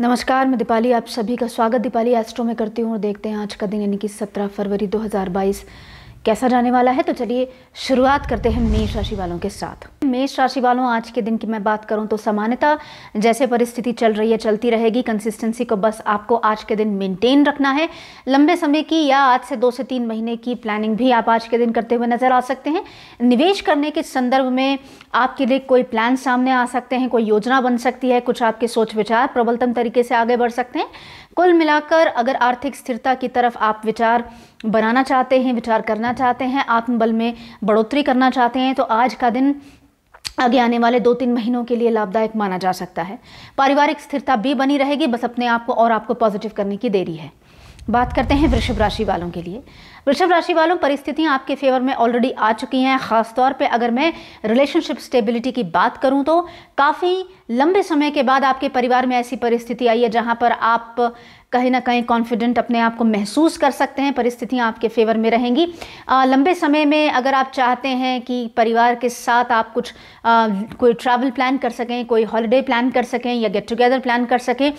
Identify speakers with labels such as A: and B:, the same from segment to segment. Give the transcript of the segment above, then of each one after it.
A: नमस्कार मैं दीपाली आप सभी का स्वागत दीपाली एस्ट्रो में करती हूँ और देखते हैं आज का दिन यानी कि 17 फरवरी 2022 कैसा जाने वाला है तो चलिए शुरुआत करते हैं मेष राशि वालों के साथ मेष राशि वालों आज के दिन की मैं बात करूं तो सामान्यता जैसे परिस्थिति चल रही है चलती रहेगी कंसिस्टेंसी को बस आपको आज के दिन मेंटेन रखना है लंबे समय की या आज से दो से तीन महीने की प्लानिंग भी आप आज के दिन करते हुए नजर आ सकते हैं निवेश करने के संदर्भ में आपके लिए कोई प्लान सामने आ सकते हैं कोई योजना बन सकती है कुछ आपके सोच विचार प्रबलतम तरीके से आगे बढ़ सकते हैं कुल मिलाकर अगर आर्थिक स्थिरता की तरफ आप विचार बनाना चाहते हैं विचार करना चाहते हैं आत्मबल में बढ़ोतरी करना चाहते हैं तो आज का दिन आगे आने वाले दो तीन महीनों के लिए लाभदायक माना जा सकता है पारिवारिक स्थिरता भी बनी रहेगी बस अपने आप को और आपको पॉजिटिव करने की देरी है बात करते हैं वृषभ राशि वालों के लिए वृषभ राशि वालों परिस्थितियां आपके फेवर में ऑलरेडी आ चुकी हैं खासतौर पे अगर मैं रिलेशनशिप स्टेबिलिटी की बात करूं तो काफ़ी लंबे समय के बाद आपके परिवार में ऐसी परिस्थिति आई है जहां पर आप कहीं ना कहीं कॉन्फिडेंट अपने आप को महसूस कर सकते हैं परिस्थितियां आपके फेवर में रहेंगी आ, लंबे समय में अगर आप चाहते हैं कि परिवार के साथ आप कुछ आ, कोई ट्रैवल प्लान कर सकें कोई हॉलिडे प्लान कर सकें या गेट टुगेदर प्लान कर सकें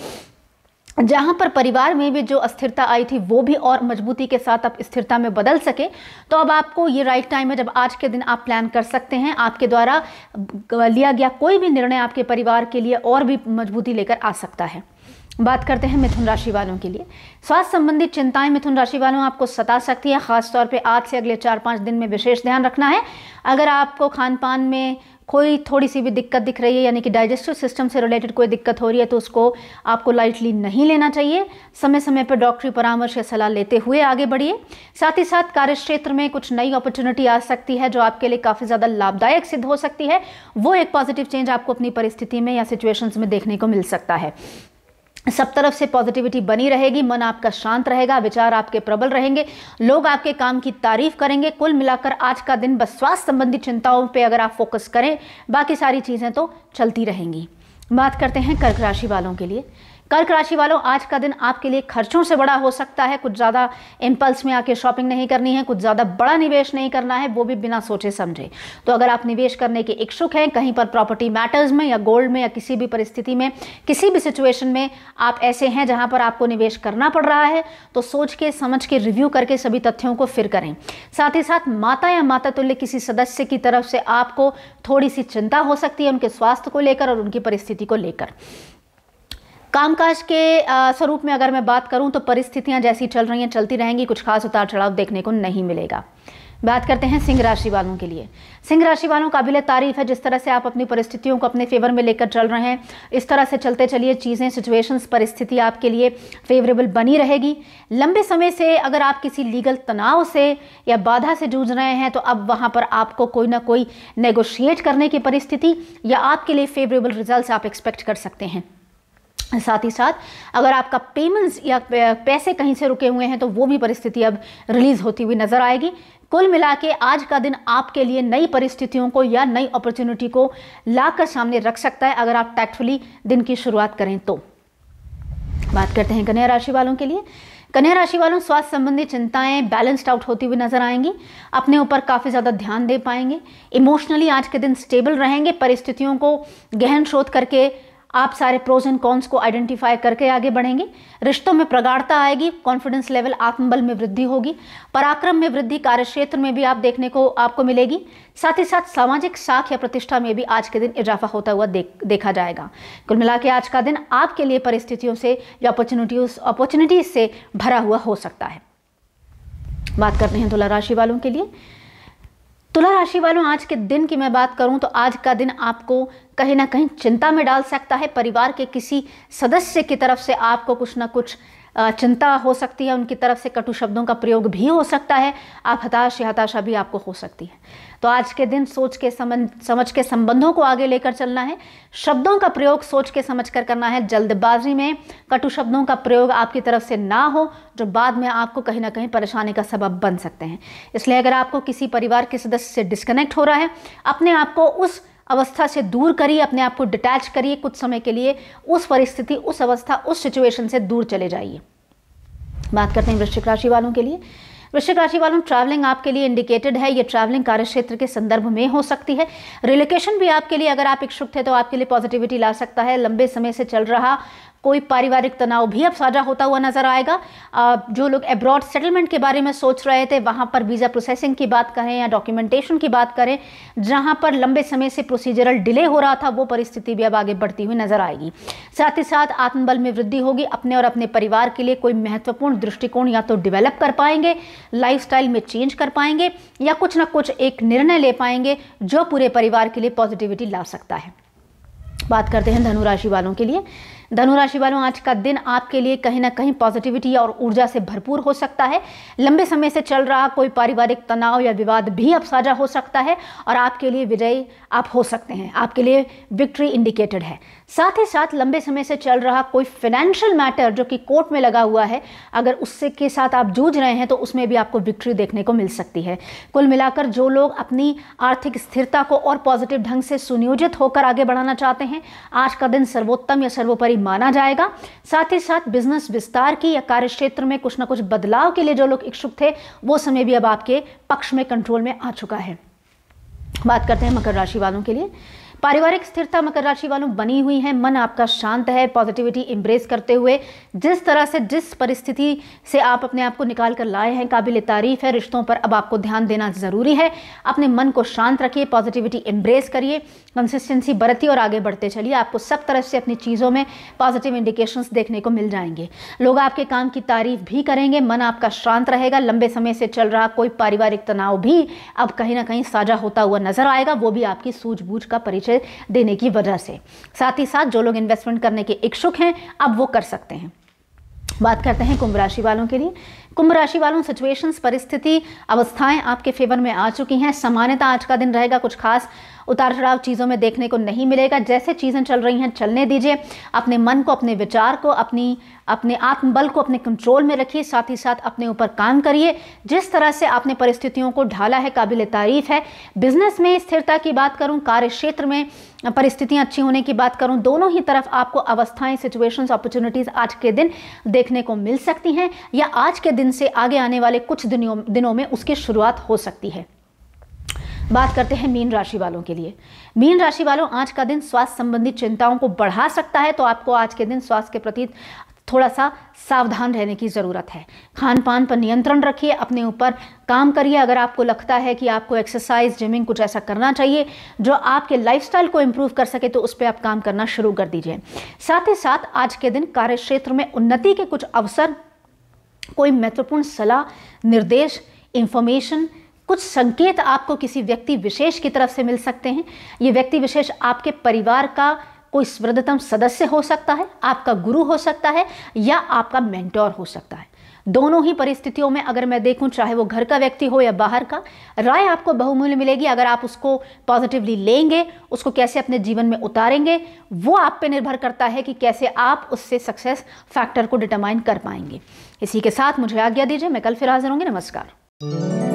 A: जहां पर परिवार में भी जो अस्थिरता आई थी वो भी और मजबूती के साथ आप स्थिरता में बदल सके तो अब आपको ये राइट टाइम है जब आज के दिन आप प्लान कर सकते हैं आपके द्वारा लिया गया कोई भी निर्णय आपके परिवार के लिए और भी मजबूती लेकर आ सकता है बात करते हैं मिथुन राशि वालों के लिए स्वास्थ्य संबंधी चिंताएं मिथुन राशि वालों आपको सता सकती है खासतौर पे आज से अगले चार पाँच दिन में विशेष ध्यान रखना है अगर आपको खान पान में कोई थोड़ी सी भी दिक्कत दिख रही है यानी कि डाइजेस्टिव सिस्टम से रिलेटेड कोई दिक्कत हो रही है तो उसको आपको लाइटली नहीं लेना चाहिए समय समय पर डॉक्टरी परामर्श या सलाह लेते हुए आगे बढ़िए साथ ही साथ कार्यक्षेत्र में कुछ नई अपॉर्चुनिटी आ सकती है जो आपके लिए काफ़ी ज़्यादा लाभदायक सिद्ध हो सकती है वो एक पॉजिटिव चेंज आपको अपनी परिस्थिति में या सिचुएशंस में देखने को मिल सकता है सब तरफ से पॉजिटिविटी बनी रहेगी मन आपका शांत रहेगा विचार आपके प्रबल रहेंगे लोग आपके काम की तारीफ करेंगे कुल मिलाकर आज का दिन बस स्वास्थ्य संबंधी चिंताओं पे अगर आप फोकस करें बाकी सारी चीज़ें तो चलती रहेंगी बात करते हैं कर्क राशि वालों के लिए कर्क राशि वालों आज का दिन आपके लिए खर्चों से बड़ा हो सकता है कुछ ज़्यादा इम्पल्स में आके शॉपिंग नहीं करनी है कुछ ज़्यादा बड़ा निवेश नहीं करना है वो भी बिना सोचे समझे तो अगर आप निवेश करने के इच्छुक हैं कहीं पर प्रॉपर्टी मैटर्स में या गोल्ड में या किसी भी परिस्थिति में किसी भी सिचुएशन में आप ऐसे हैं जहाँ पर आपको निवेश करना पड़ रहा है तो सोच के समझ के रिव्यू करके सभी तथ्यों को फिर करें साथ ही साथ माता या माता तुल्य किसी सदस्य की तरफ से आपको थोड़ी सी चिंता हो सकती है उनके स्वास्थ्य को लेकर और उनकी परिस्थिति को लेकर कामकाज के स्वरूप में अगर मैं बात करूं तो परिस्थितियां जैसी चल रही हैं चलती रहेंगी कुछ खास उतार चढ़ाव देखने को नहीं मिलेगा बात करते हैं सिंह राशि वालों के लिए सिंह राशि वालों काबिल तारीफ है जिस तरह से आप अपनी परिस्थितियों को अपने फेवर में लेकर चल रहे हैं इस तरह से चलते चलिए चीज़ें सिचुएशंस परिस्थिति आपके लिए फेवरेबल बनी रहेगी लंबे समय से अगर आप किसी लीगल तनाव से या बाधा से जूझ रहे हैं तो अब वहाँ पर आपको कोई ना कोई नेगोशिएट करने की परिस्थिति या आपके लिए फेवरेबल रिजल्ट आप एक्सपेक्ट कर सकते हैं साथ ही साथ अगर आपका पेमेंट्स या पैसे कहीं से रुके हुए हैं तो वो भी परिस्थिति अब रिलीज़ होती हुई नज़र आएगी कुल मिला के आज का दिन आपके लिए नई परिस्थितियों को या नई अपॉर्चुनिटी को लाकर सामने रख सकता है अगर आप टैक्टफुली दिन की शुरुआत करें तो बात करते हैं कन्या राशि वालों के लिए कन्या राशि वालों स्वास्थ्य संबंधी चिंताएं बैलेंस्ड आउट होती हुई नजर आएंगी अपने ऊपर काफ़ी ज़्यादा ध्यान दे पाएंगे इमोशनली आज के दिन स्टेबल रहेंगे परिस्थितियों को गहन शोध करके आप सारे प्रोज एंड कॉन्स को आइडेंटिफाई करके आगे बढ़ेंगे रिश्तों में प्रगाढ़ता आएगी कॉन्फिडेंस लेवल आत्मबल में वृद्धि होगी पराक्रम में वृद्धि कार्यक्षेत्र में भी आप देखने को आपको मिलेगी साथ ही साथ सामाजिक साख या प्रतिष्ठा में भी आज के दिन इजाफा होता हुआ देख देखा जाएगा कुल मिला के आज का दिन आपके लिए परिस्थितियों से या अपॉर्चुनिटीज अपॉर्चुनिटीज से भरा हुआ हो सकता है बात करते हैं तुला राशि वालों के लिए तुला राशि वालों आज के दिन की मैं बात करूं तो आज का दिन आपको कहीं ना कहीं चिंता में डाल सकता है परिवार के किसी सदस्य की तरफ से आपको कुछ ना कुछ चिंता हो सकती है उनकी तरफ से कटु शब्दों का प्रयोग भी हो सकता है आप हताश या हताशा भी आपको हो सकती है तो आज के दिन सोच के समझ समझ के संबंधों को आगे लेकर चलना है शब्दों का प्रयोग सोच के समझ कर करना है जल्दबाजी में कटु शब्दों का प्रयोग आपकी तरफ से ना हो जो बाद में आपको कहीं ना कहीं परेशानी का सबब बन सकते हैं इसलिए अगर आपको किसी परिवार के सदस्य से डिस्कनेक्ट हो रहा है अपने आप को उस अवस्था से दूर करिए अपने आप को डिटैच करिए कुछ समय के लिए उस परिस्थिति उस अवस्था उस सिचुएशन से दूर चले जाइए बात करते हैं वृश्चिक राशि वालों के लिए वृश्चिक राशि वालों ट्रैवलिंग आपके लिए इंडिकेटेड है ये ट्रैवलिंग कार्य क्षेत्र के संदर्भ में हो सकती है रिलोकेशन भी आपके लिए अगर आप इच्छुक थे तो आपके लिए पॉजिटिविटी ला सकता है लंबे समय से चल रहा कोई पारिवारिक तनाव भी अब साझा होता हुआ नजर आएगा जो लोग एब्रॉड सेटलमेंट के बारे में सोच रहे थे वहां पर वीज़ा प्रोसेसिंग की बात करें या डॉक्यूमेंटेशन की बात करें जहां पर लंबे समय से प्रोसीजरल डिले हो रहा था वो परिस्थिति भी अब आगे बढ़ती हुई नजर आएगी साथ ही साथ आत्मबल में वृद्धि होगी अपने और अपने परिवार के लिए कोई महत्वपूर्ण दृष्टिकोण या तो डिवेलप कर पाएंगे लाइफ में चेंज कर पाएंगे या कुछ ना कुछ एक निर्णय ले पाएंगे जो पूरे परिवार के लिए पॉजिटिविटी ला सकता है बात करते हैं धनुराशि वालों के लिए धनुराशि वालों आज का दिन आपके लिए कहीं ना कहीं पॉजिटिविटी और ऊर्जा से भरपूर हो सकता है लंबे समय से चल रहा कोई पारिवारिक तनाव या विवाद भी अब साझा हो सकता है और आपके लिए विजयी आप हो सकते हैं आपके लिए विक्ट्री इंडिकेटेड है साथ ही साथ लंबे समय से चल रहा कोई फाइनेंशियल मैटर जो कि कोर्ट में लगा हुआ है अगर उससे के साथ आप जूझ रहे हैं तो उसमें भी आपको विक्ट्री देखने को मिल सकती है कुल मिलाकर जो लोग अपनी आर्थिक स्थिरता को और पॉजिटिव ढंग से सुनियोजित होकर आगे बढ़ाना चाहते हैं आज का दिन सर्वोत्तम या सर्वोपरि माना जाएगा साथ ही साथ बिजनेस विस्तार की या कार्य क्षेत्र में कुछ ना कुछ बदलाव के लिए जो लोग इच्छुक थे वो समय भी अब आपके पक्ष में कंट्रोल में आ चुका है बात करते हैं मकर राशि वालों के लिए पारिवारिक स्थिरता मकर राशि वालों बनी हुई है मन आपका शांत है पॉजिटिविटी इम्ब्रेस करते हुए जिस तरह से जिस परिस्थिति से आप अपने आप को निकाल कर लाए हैं काबिल तारीफ है रिश्तों पर अब आपको ध्यान देना ज़रूरी है अपने मन को शांत रखिए पॉजिटिविटी इम्ब्रेस करिए कंसिस्टेंसी बरती और आगे बढ़ते चलिए आपको सब तरह से अपनी चीज़ों में पॉजिटिव इंडिकेशंस देखने को मिल जाएंगे लोग आपके काम की तारीफ भी करेंगे मन आपका शांत रहेगा लंबे समय से चल रहा कोई पारिवारिक तनाव भी अब कहीं ना कहीं साझा होता हुआ नजर आएगा वो भी आपकी सूझबूझ का परिचय आश्रय देने की वजह से साथ ही साथ जो लोग इन्वेस्टमेंट करने के इच्छुक हैं अब वो कर सकते हैं बात करते हैं कुंभ राशि वालों के लिए कुंभ राशि वालों सिचुएशंस परिस्थिति अवस्थाएं आपके फेवर में आ चुकी हैं सामान्यता आज का दिन रहेगा कुछ खास उतार चढ़ाव चीज़ों में देखने को नहीं मिलेगा जैसे चीज़ें चल रही हैं चलने दीजिए अपने मन को अपने विचार को अपनी अपने आत्मबल को अपने कंट्रोल में रखिए साथ ही साथ अपने ऊपर काम करिए जिस तरह से आपने परिस्थितियों को ढाला है काबिल तारीफ़ है बिज़नेस में स्थिरता की बात करूँ कार्य क्षेत्र में परिस्थितियाँ अच्छी होने की बात करूँ दोनों ही तरफ आपको अवस्थाएं सिचुएशंस अपॉर्चुनिटीज़ आज के दिन देखने को मिल सकती हैं या आज के दिन से आगे आने वाले कुछ दिनों दिनों में उसकी शुरुआत हो सकती है बात करते हैं मीन राशि वालों के लिए मीन राशि वालों आज का दिन स्वास्थ्य संबंधी चिंताओं को बढ़ा सकता है तो आपको आज के दिन स्वास्थ्य के प्रति थोड़ा सा सावधान रहने की ज़रूरत है खान पान पर नियंत्रण रखिए अपने ऊपर काम करिए अगर आपको लगता है कि आपको एक्सरसाइज जिमिंग कुछ ऐसा करना चाहिए जो आपके लाइफस्टाइल को इम्प्रूव कर सके तो उस पर आप काम करना शुरू कर दीजिए साथ ही साथ आज के दिन कार्य क्षेत्र में उन्नति के कुछ अवसर कोई महत्वपूर्ण सलाह निर्देश इंफॉर्मेशन कुछ संकेत आपको किसी व्यक्ति विशेष की तरफ से मिल सकते हैं ये व्यक्ति विशेष आपके परिवार का कोई स्मृतम सदस्य हो सकता है आपका गुरु हो सकता है या आपका मेंटोर हो सकता है दोनों ही परिस्थितियों में अगर मैं देखूं चाहे वो घर का व्यक्ति हो या बाहर का राय आपको बहुमूल्य मिलेगी अगर आप उसको पॉजिटिवली लेंगे उसको कैसे अपने जीवन में उतारेंगे वो आप पे निर्भर करता है कि कैसे आप उससे सक्सेस फैक्टर को डिटरमाइन कर पाएंगे इसी के साथ मुझे आज्ञा दीजिए मैं कल फिर हाजिर होंगी नमस्कार